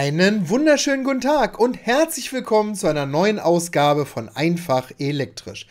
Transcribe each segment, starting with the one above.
Einen wunderschönen guten Tag und herzlich willkommen zu einer neuen Ausgabe von Einfach Elektrisch.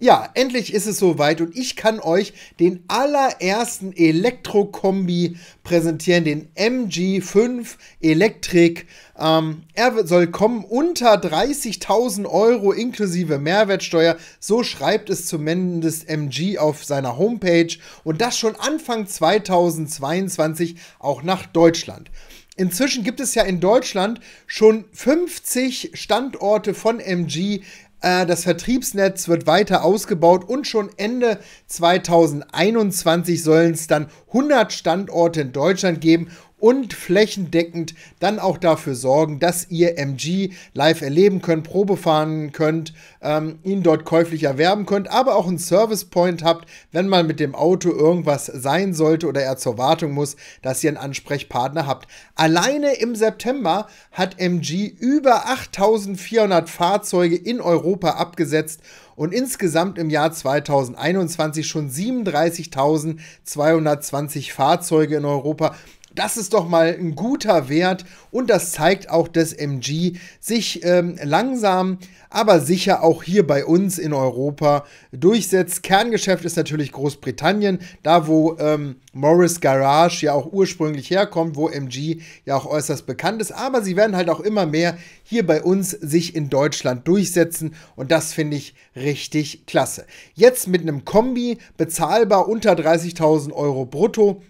Ja, endlich ist es soweit und ich kann euch den allerersten Elektrokombi präsentieren, den MG5 Electric. Ähm, er soll kommen unter 30.000 Euro inklusive Mehrwertsteuer. So schreibt es zumindest MG auf seiner Homepage und das schon Anfang 2022 auch nach Deutschland. Inzwischen gibt es ja in Deutschland schon 50 Standorte von MG. Äh, das Vertriebsnetz wird weiter ausgebaut und schon Ende 2021 sollen es dann 100 Standorte in Deutschland geben und flächendeckend dann auch dafür sorgen, dass ihr MG live erleben könnt, Probe fahren könnt, ähm, ihn dort käuflich erwerben könnt, aber auch einen Service Point habt, wenn mal mit dem Auto irgendwas sein sollte oder er zur Wartung muss, dass ihr einen Ansprechpartner habt. Alleine im September hat MG über 8400 Fahrzeuge in Europa abgesetzt und insgesamt im Jahr 2021 schon 37.220 Fahrzeuge in Europa. Das ist doch mal ein guter Wert und das zeigt auch, dass MG sich ähm, langsam, aber sicher auch hier bei uns in Europa durchsetzt. Kerngeschäft ist natürlich Großbritannien, da wo ähm, Morris Garage ja auch ursprünglich herkommt, wo MG ja auch äußerst bekannt ist. Aber sie werden halt auch immer mehr hier bei uns sich in Deutschland durchsetzen und das finde ich richtig klasse. Jetzt mit einem Kombi bezahlbar unter 30.000 Euro brutto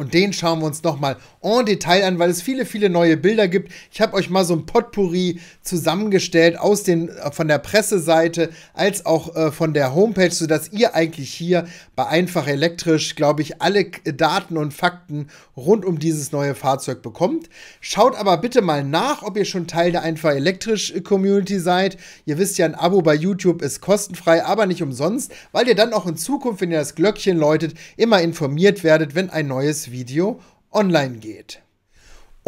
und den schauen wir uns nochmal en Detail an, weil es viele, viele neue Bilder gibt. Ich habe euch mal so ein Potpourri zusammengestellt aus den, äh, von der Presseseite als auch äh, von der Homepage, sodass ihr eigentlich hier bei Einfach Elektrisch, glaube ich, alle äh, Daten und Fakten rund um dieses neue Fahrzeug bekommt. Schaut aber bitte mal nach, ob ihr schon Teil der Einfach Elektrisch äh, Community seid. Ihr wisst ja, ein Abo bei YouTube ist kostenfrei, aber nicht umsonst, weil ihr dann auch in Zukunft, wenn ihr das Glöckchen läutet, immer informiert werdet, wenn ein neues Video online geht.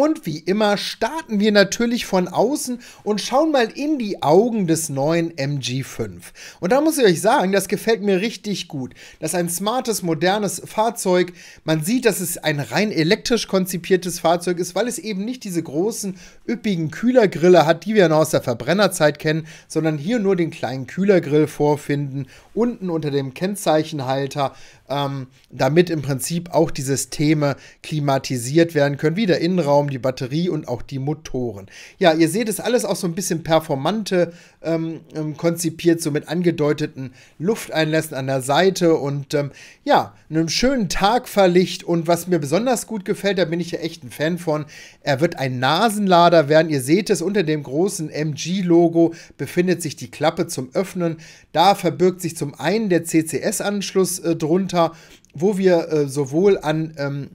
Und wie immer starten wir natürlich von außen und schauen mal in die Augen des neuen MG5. Und da muss ich euch sagen, das gefällt mir richtig gut. Das ist ein smartes, modernes Fahrzeug. Man sieht, dass es ein rein elektrisch konzipiertes Fahrzeug ist, weil es eben nicht diese großen, üppigen Kühlergrille hat, die wir noch aus der Verbrennerzeit kennen, sondern hier nur den kleinen Kühlergrill vorfinden, unten unter dem Kennzeichenhalter, ähm, damit im Prinzip auch die Systeme klimatisiert werden können, wie der Innenraum, die Batterie und auch die Motoren. Ja, ihr seht es alles auch so ein bisschen performante ähm, ähm konzipiert, so mit angedeuteten Lufteinlässen an der Seite und ähm, ja, einem schönen Tag verlicht. Und was mir besonders gut gefällt, da bin ich ja echt ein Fan von, er wird ein Nasenlader werden. Ihr seht es, unter dem großen MG-Logo befindet sich die Klappe zum Öffnen. Da verbirgt sich zum einen der CCS-Anschluss äh, drunter, wo wir äh, sowohl an ähm,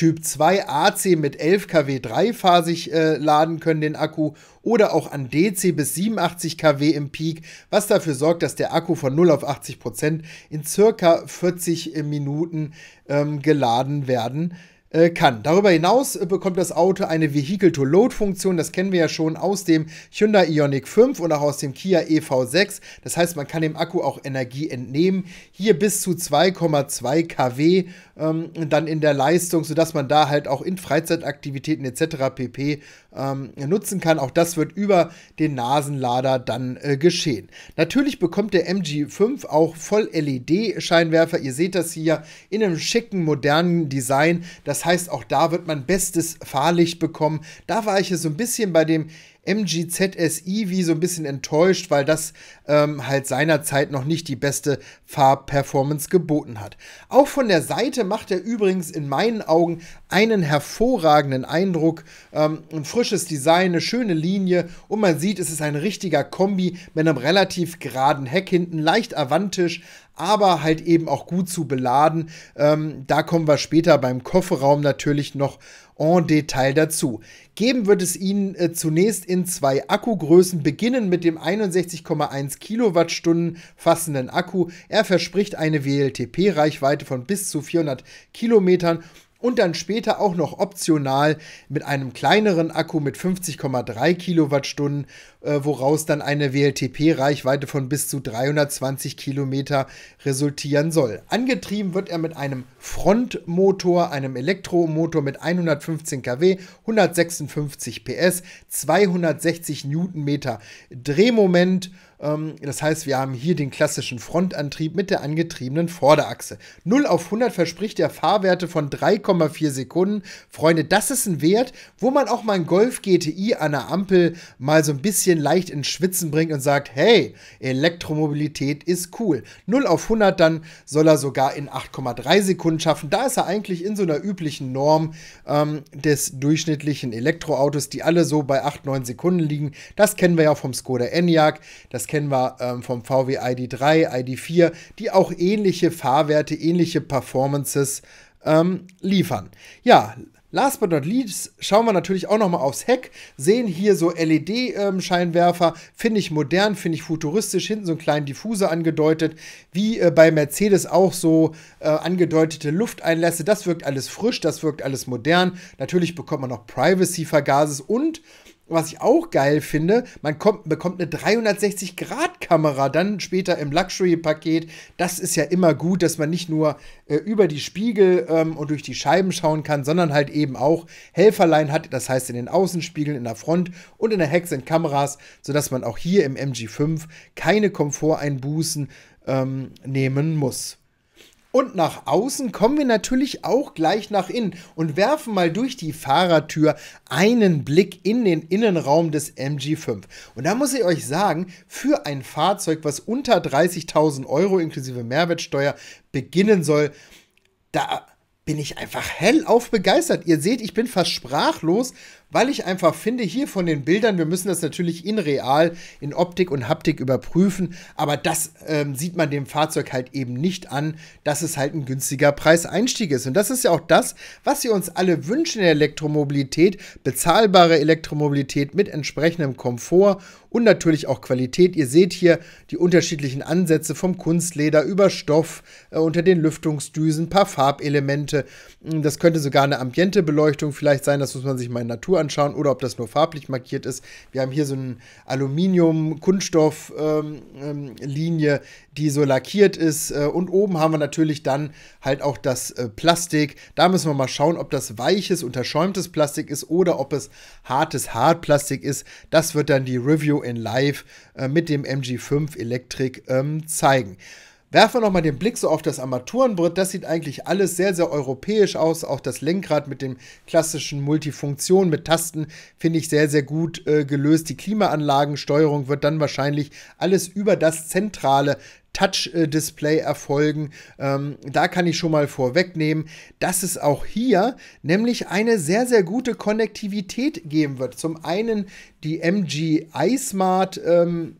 Typ 2 AC mit 11 kW dreiphasig äh, laden können den Akku oder auch an DC bis 87 kW im Peak, was dafür sorgt, dass der Akku von 0 auf 80 Prozent in circa 40 äh, Minuten ähm, geladen werden äh, kann. Darüber hinaus äh, bekommt das Auto eine Vehicle-to-Load-Funktion, das kennen wir ja schon aus dem Hyundai Ioniq 5 und auch aus dem Kia EV6. Das heißt, man kann dem Akku auch Energie entnehmen, hier bis zu 2,2 kW ähm, dann in der Leistung, sodass man da halt auch in Freizeitaktivitäten etc. pp ähm, nutzen kann. Auch das wird über den Nasenlader dann äh, geschehen. Natürlich bekommt der MG5 auch Voll-LED-Scheinwerfer. Ihr seht das hier in einem schicken, modernen Design. Das heißt, auch da wird man bestes Fahrlicht bekommen. Da war ich ja so ein bisschen bei dem MGZSI wie so ein bisschen enttäuscht, weil das ähm, halt seinerzeit noch nicht die beste Farbperformance geboten hat. Auch von der Seite macht er übrigens in meinen Augen einen hervorragenden Eindruck. Ähm, ein frisches Design, eine schöne Linie und man sieht, es ist ein richtiger Kombi mit einem relativ geraden Heck hinten, leicht avantisch, aber halt eben auch gut zu beladen. Ähm, da kommen wir später beim Kofferraum natürlich noch en Detail dazu. Geben wird es Ihnen äh, zunächst in zwei Akkugrößen, beginnen mit dem 61,1 Kilowattstunden fassenden Akku. Er verspricht eine WLTP-Reichweite von bis zu 400 Kilometern und dann später auch noch optional mit einem kleineren Akku mit 50,3 Kilowattstunden, äh, woraus dann eine WLTP-Reichweite von bis zu 320 Kilometer resultieren soll. Angetrieben wird er mit einem Frontmotor, einem Elektromotor mit 115 kW, 156 PS, 260 Newtonmeter Drehmoment. Ähm, das heißt, wir haben hier den klassischen Frontantrieb mit der angetriebenen Vorderachse. 0 auf 100 verspricht er Fahrwerte von 3,4 Sekunden. Freunde, das ist ein Wert, wo man auch mal einen Golf GTI an der Ampel mal so ein bisschen leicht ins Schwitzen bringt und sagt, hey, Elektromobilität ist cool. 0 auf 100 dann soll er sogar in 8,3 Sekunden schaffen. Da ist er eigentlich in so einer üblichen Norm ähm, des durchschnittlichen Elektroautos, die alle so bei 8, 9 Sekunden liegen. Das kennen wir ja vom Skoda Enyaq, das kennen wir ähm, vom VW ID3, ID4, die auch ähnliche Fahrwerte, ähnliche Performances ähm, liefern. Ja, Last but not least schauen wir natürlich auch nochmal aufs Heck, sehen hier so LED-Scheinwerfer, ähm, finde ich modern, finde ich futuristisch, hinten so einen kleinen Diffuser angedeutet, wie äh, bei Mercedes auch so äh, angedeutete Lufteinlässe. Das wirkt alles frisch, das wirkt alles modern. Natürlich bekommt man noch Privacy-Vergases und was ich auch geil finde, man kommt, bekommt eine 360-Grad-Kamera dann später im Luxury-Paket. Das ist ja immer gut, dass man nicht nur äh, über die Spiegel ähm, und durch die Scheiben schauen kann, sondern halt eben auch Helferlein hat, das heißt in den Außenspiegeln, in der Front und in der Heck sind Kameras, sodass man auch hier im MG5 keine Komforteinbußen ähm, nehmen muss. Und nach außen kommen wir natürlich auch gleich nach innen und werfen mal durch die Fahrertür einen Blick in den Innenraum des MG5. Und da muss ich euch sagen, für ein Fahrzeug, was unter 30.000 Euro inklusive Mehrwertsteuer beginnen soll, da bin ich einfach hellauf begeistert. Ihr seht, ich bin fast sprachlos, weil ich einfach finde, hier von den Bildern, wir müssen das natürlich in real, in Optik und Haptik überprüfen, aber das ähm, sieht man dem Fahrzeug halt eben nicht an, dass es halt ein günstiger Preiseinstieg ist. Und das ist ja auch das, was wir uns alle wünschen in der Elektromobilität, bezahlbare Elektromobilität mit entsprechendem Komfort und natürlich auch Qualität. Ihr seht hier die unterschiedlichen Ansätze vom Kunstleder über Stoff, äh, unter den Lüftungsdüsen, paar Farbelemente. Das könnte sogar eine Ambientebeleuchtung vielleicht sein, das muss man sich mal in Natur anschauen oder ob das nur farblich markiert ist. Wir haben hier so eine Aluminium-Kunststoff-Linie, ähm, ähm die so lackiert ist. Äh, und oben haben wir natürlich dann halt auch das äh, Plastik. Da müssen wir mal schauen, ob das weiches, unterschäumtes Plastik ist oder ob es hartes Hartplastik ist. Das wird dann die Review in Live äh, mit dem MG5 Electric ähm, zeigen. Werfen wir nochmal den Blick so auf das Armaturenbrett. Das sieht eigentlich alles sehr, sehr europäisch aus. Auch das Lenkrad mit dem klassischen Multifunktion mit Tasten finde ich sehr, sehr gut äh, gelöst. Die Klimaanlagensteuerung wird dann wahrscheinlich alles über das zentrale Touch-Display erfolgen. Ähm, da kann ich schon mal vorwegnehmen, dass es auch hier nämlich eine sehr, sehr gute Konnektivität geben wird. Zum einen die MG iSmart ähm,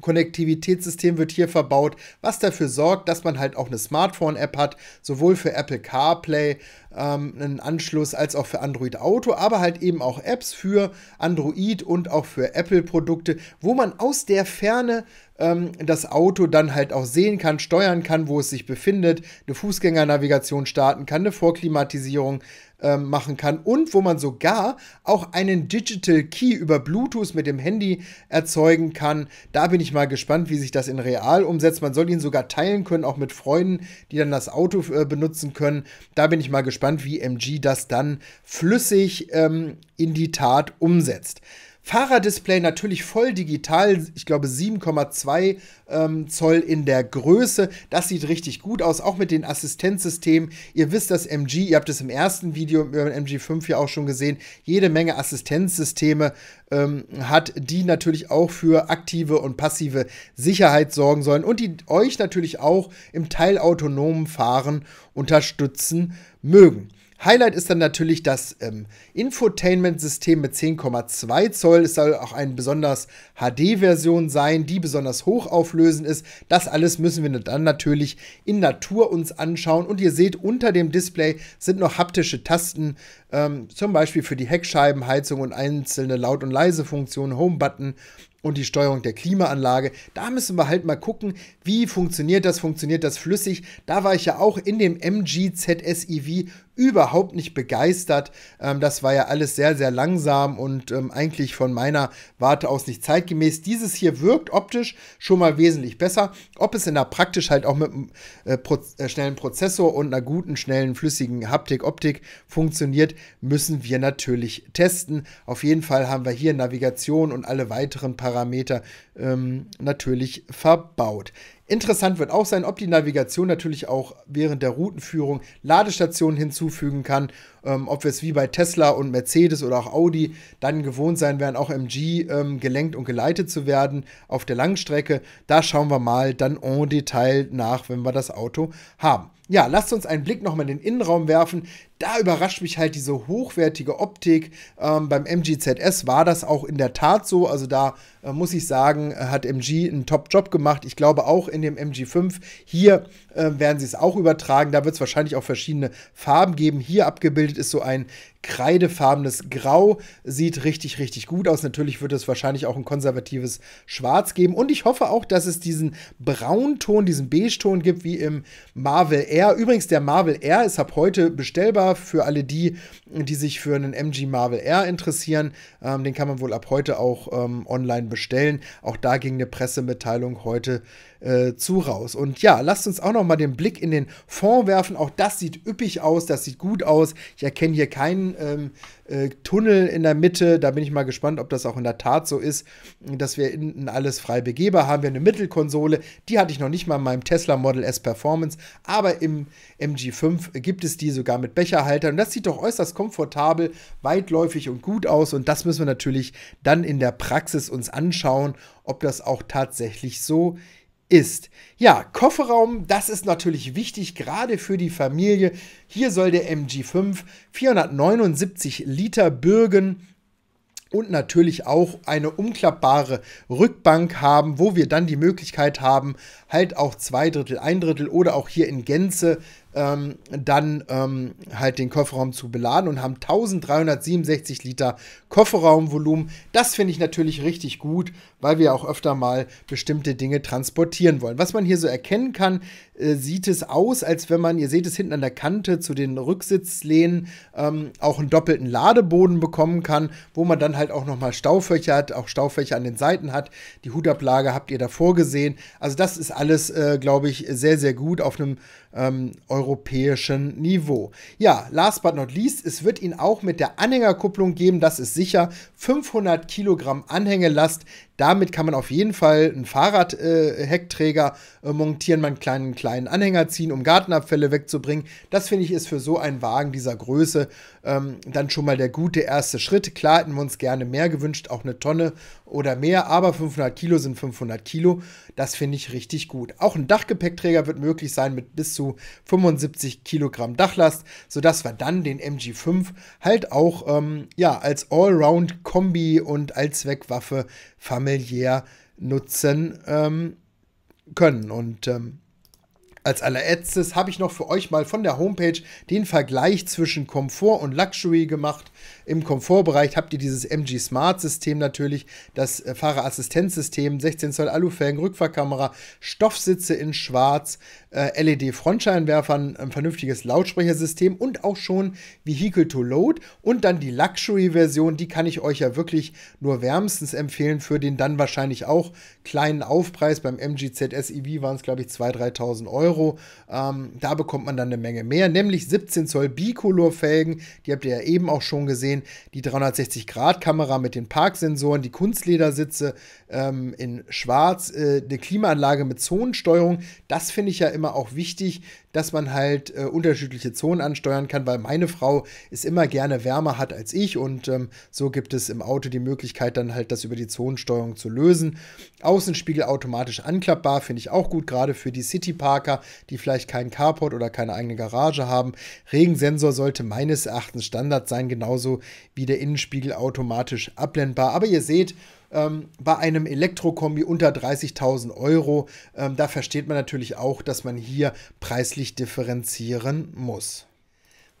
Konnektivitätssystem wird hier verbaut, was dafür sorgt, dass man halt auch eine Smartphone-App hat, sowohl für Apple CarPlay ähm, einen Anschluss als auch für Android Auto, aber halt eben auch Apps für Android und auch für Apple-Produkte, wo man aus der Ferne ähm, das Auto dann halt auch sehen kann, steuern kann, wo es sich befindet, eine Fußgängernavigation starten kann, eine Vorklimatisierung ähm, machen kann und wo man sogar auch einen Digital Key über Bluetooth mit dem Handy erzeugen kann. Da bin ich mal gespannt, wie sich das in real umsetzt. Man soll ihn sogar teilen können, auch mit Freunden, die dann das Auto äh, benutzen können. Da bin ich mal gespannt, wie MG das dann flüssig ähm, in die Tat umsetzt. Fahrerdisplay natürlich voll digital, ich glaube 7,2 ähm, Zoll in der Größe. Das sieht richtig gut aus, auch mit den Assistenzsystemen. Ihr wisst das MG, ihr habt es im ersten Video im MG5 ja auch schon gesehen, jede Menge Assistenzsysteme ähm, hat, die natürlich auch für aktive und passive Sicherheit sorgen sollen und die euch natürlich auch im teilautonomen Fahren unterstützen mögen. Highlight ist dann natürlich das ähm, Infotainment-System mit 10,2 Zoll. Es soll auch eine besonders HD-Version sein, die besonders hochauflösend ist. Das alles müssen wir dann natürlich in Natur uns anschauen. Und ihr seht, unter dem Display sind noch haptische Tasten, ähm, zum Beispiel für die Heckscheiben, Heizung und einzelne Laut- und Leise-Funktionen, Home-Button und die Steuerung der Klimaanlage. Da müssen wir halt mal gucken, wie funktioniert das, funktioniert das flüssig. Da war ich ja auch in dem MG ZSIV überhaupt nicht begeistert. Ähm, das war ja alles sehr, sehr langsam und ähm, eigentlich von meiner Warte aus nicht zeitgemäß. Dieses hier wirkt optisch schon mal wesentlich besser. Ob es in der praktisch halt auch mit einem äh, Proz äh, schnellen Prozessor und einer guten, schnellen, flüssigen Haptik-Optik funktioniert, müssen wir natürlich testen. Auf jeden Fall haben wir hier Navigation und alle weiteren Parameter ähm, natürlich verbaut. Interessant wird auch sein, ob die Navigation natürlich auch während der Routenführung Ladestationen hinzufügen kann, ähm, ob wir es wie bei Tesla und Mercedes oder auch Audi dann gewohnt sein werden, auch MG ähm, gelenkt und geleitet zu werden auf der Langstrecke. Da schauen wir mal dann en Detail nach, wenn wir das Auto haben. Ja, lasst uns einen Blick nochmal in den Innenraum werfen da überrascht mich halt diese hochwertige Optik. Ähm, beim MGZS war das auch in der Tat so. Also da äh, muss ich sagen, äh, hat MG einen Top-Job gemacht. Ich glaube auch in dem MG5. Hier äh, werden sie es auch übertragen. Da wird es wahrscheinlich auch verschiedene Farben geben. Hier abgebildet ist so ein kreidefarbenes Grau. Sieht richtig, richtig gut aus. Natürlich wird es wahrscheinlich auch ein konservatives Schwarz geben. Und ich hoffe auch, dass es diesen Braunton, diesen Beige-Ton gibt, wie im Marvel Air. Übrigens, der Marvel Air ist ab heute bestellbar für alle die, die sich für einen MG Marvel R interessieren. Ähm, den kann man wohl ab heute auch ähm, online bestellen. Auch da ging eine Pressemitteilung heute äh, zu raus. Und ja, lasst uns auch noch mal den Blick in den Fond werfen. Auch das sieht üppig aus, das sieht gut aus. Ich erkenne hier keinen ähm, äh, Tunnel in der Mitte. Da bin ich mal gespannt, ob das auch in der Tat so ist, dass wir innen alles frei begehbar haben. Wir haben eine Mittelkonsole, die hatte ich noch nicht mal in meinem Tesla Model S Performance, aber im MG5 gibt es die sogar mit Becherhalter. Und das sieht doch äußerst komfortabel, weitläufig und gut aus. Und das müssen wir natürlich dann in der Praxis uns anschauen, ob das auch tatsächlich so ist ist. Ja, Kofferraum, das ist natürlich wichtig, gerade für die Familie. Hier soll der MG5 479 Liter bürgen und natürlich auch eine umklappbare Rückbank haben, wo wir dann die Möglichkeit haben, halt auch zwei Drittel, ein Drittel oder auch hier in Gänze ähm, dann ähm, halt den Kofferraum zu beladen und haben 1367 Liter Kofferraumvolumen. Das finde ich natürlich richtig gut, weil wir auch öfter mal bestimmte Dinge transportieren wollen. Was man hier so erkennen kann, äh, sieht es aus, als wenn man, ihr seht es hinten an der Kante zu den Rücksitzlehnen, ähm, auch einen doppelten Ladeboden bekommen kann, wo man dann halt auch nochmal Staufächer hat, auch Staufächer an den Seiten hat. Die Hutablage habt ihr davor gesehen. Also das ist alles, äh, glaube ich, sehr, sehr gut auf einem ähm, europäischen Niveau. Ja, last but not least, es wird ihn auch mit der Anhängerkupplung geben, das ist sicher. 500 Kilogramm Anhängelast, damit kann man auf jeden Fall einen Fahrradheckträger äh, äh, montieren, mal einen kleinen, kleinen Anhänger ziehen, um Gartenabfälle wegzubringen. Das finde ich ist für so einen Wagen dieser Größe ähm, dann schon mal der gute erste Schritt. Klar hätten wir uns gerne mehr gewünscht, auch eine Tonne oder mehr, aber 500 Kilo sind 500 Kilo. Das finde ich richtig gut. Auch ein Dachgepäckträger wird möglich sein mit bis zu zu 75 Kilogramm Dachlast, sodass wir dann den MG5 halt auch ähm, ja, als Allround-Kombi und Allzweckwaffe familiär nutzen ähm, können. Und ähm, als allerletztes habe ich noch für euch mal von der Homepage den Vergleich zwischen Komfort und Luxury gemacht. Im Komfortbereich habt ihr dieses MG Smart System natürlich, das äh, Fahrerassistenzsystem, 16 Zoll Alufelgen, Rückfahrkamera, Stoffsitze in Schwarz, äh, LED Frontscheinwerfern, ein vernünftiges Lautsprechersystem und auch schon Vehicle to Load und dann die Luxury Version, die kann ich euch ja wirklich nur wärmstens empfehlen für den dann wahrscheinlich auch kleinen Aufpreis beim MG ZS EV waren es glaube ich 2.000, 3.000 Euro. Ähm, da bekommt man dann eine Menge mehr, nämlich 17 Zoll Bicolor Felgen, die habt ihr ja eben auch schon gesehen gesehen, die 360-Grad-Kamera mit den Parksensoren, die Kunstledersitze ähm, in Schwarz, äh, eine Klimaanlage mit Zonensteuerung. Das finde ich ja immer auch wichtig, dass man halt äh, unterschiedliche Zonen ansteuern kann, weil meine Frau es immer gerne wärmer hat als ich und ähm, so gibt es im Auto die Möglichkeit, dann halt das über die Zonensteuerung zu lösen. Außenspiegel automatisch anklappbar, finde ich auch gut, gerade für die Cityparker, die vielleicht keinen Carport oder keine eigene Garage haben. Regensensor sollte meines Erachtens Standard sein, genauso wie der Innenspiegel automatisch abblendbar. Aber ihr seht, ähm, bei einem Elektrokombi unter 30.000 Euro. Ähm, da versteht man natürlich auch, dass man hier preislich differenzieren muss.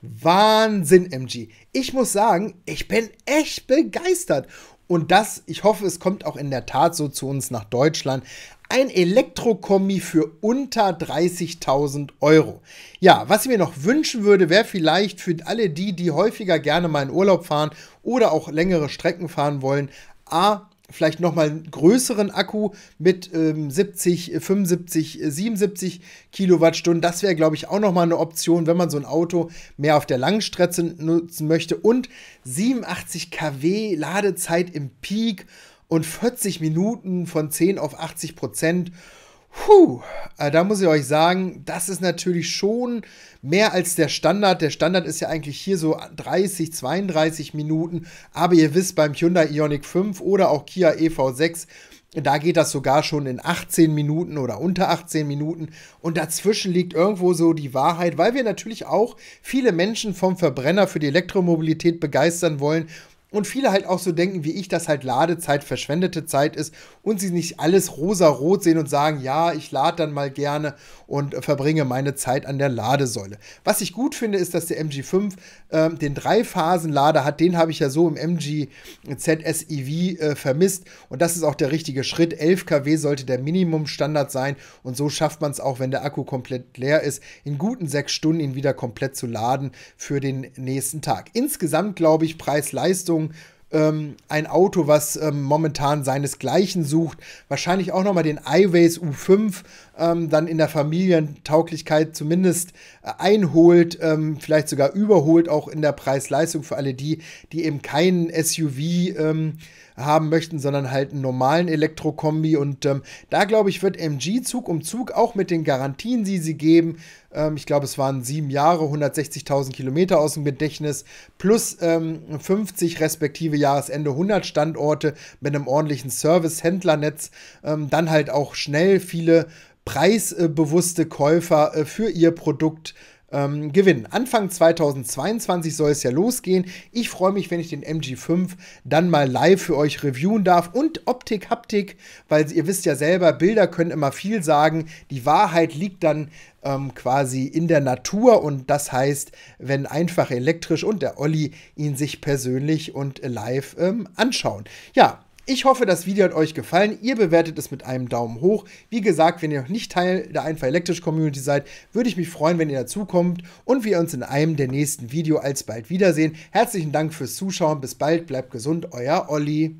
Wahnsinn, MG. Ich muss sagen, ich bin echt begeistert. Und das, ich hoffe, es kommt auch in der Tat so zu uns nach Deutschland. Ein Elektrokombi für unter 30.000 Euro. Ja, was ich mir noch wünschen würde, wäre vielleicht für alle die, die häufiger gerne mal in Urlaub fahren oder auch längere Strecken fahren wollen, A, vielleicht nochmal einen größeren Akku mit ähm, 70, 75, 77 Kilowattstunden. Das wäre, glaube ich, auch nochmal eine Option, wenn man so ein Auto mehr auf der Langstrecke nutzen möchte. Und 87 kW Ladezeit im Peak und 40 Minuten von 10 auf 80 Prozent. Puh, äh, da muss ich euch sagen, das ist natürlich schon mehr als der Standard. Der Standard ist ja eigentlich hier so 30, 32 Minuten. Aber ihr wisst, beim Hyundai Ioniq 5 oder auch Kia EV6, da geht das sogar schon in 18 Minuten oder unter 18 Minuten. Und dazwischen liegt irgendwo so die Wahrheit, weil wir natürlich auch viele Menschen vom Verbrenner für die Elektromobilität begeistern wollen und viele halt auch so denken wie ich, dass halt Ladezeit verschwendete Zeit ist und sie nicht alles rosa-rot sehen und sagen, ja, ich lade dann mal gerne und verbringe meine Zeit an der Ladesäule. Was ich gut finde, ist, dass der MG5 äh, den Drei-Phasen-Lader hat. Den habe ich ja so im MG ZSEV äh, vermisst und das ist auch der richtige Schritt. 11 kW sollte der Minimumstandard sein und so schafft man es auch, wenn der Akku komplett leer ist, in guten sechs Stunden ihn wieder komplett zu laden für den nächsten Tag. Insgesamt glaube ich, Preis-Leistung Richtung ähm, ein Auto, was ähm, momentan seinesgleichen sucht. Wahrscheinlich auch nochmal den iWays U5 ähm, dann in der Familientauglichkeit zumindest äh, einholt, ähm, vielleicht sogar überholt, auch in der Preis-Leistung für alle die, die eben keinen SUV ähm, haben möchten, sondern halt einen normalen Elektrokombi. Und ähm, da glaube ich, wird MG Zug um Zug auch mit den Garantien, die sie geben, ähm, ich glaube, es waren sieben Jahre, 160.000 Kilometer aus dem Gedächtnis, plus ähm, 50 respektive Jahresende 100 Standorte mit einem ordentlichen Service-Händlernetz, ähm, dann halt auch schnell viele preisbewusste Käufer äh, für ihr Produkt ähm, gewinnen. Anfang 2022 soll es ja losgehen. Ich freue mich, wenn ich den MG5 dann mal live für euch reviewen darf und Optik, Haptik, weil ihr wisst ja selber, Bilder können immer viel sagen. Die Wahrheit liegt dann ähm, quasi in der Natur und das heißt, wenn einfach elektrisch und der Olli ihn sich persönlich und live ähm, anschauen. Ja, ich hoffe, das Video hat euch gefallen. Ihr bewertet es mit einem Daumen hoch. Wie gesagt, wenn ihr noch nicht Teil der Einfach Elektrisch Community seid, würde ich mich freuen, wenn ihr dazukommt und wir uns in einem der nächsten Videos alsbald wiedersehen. Herzlichen Dank fürs Zuschauen. Bis bald, bleibt gesund, euer Olli.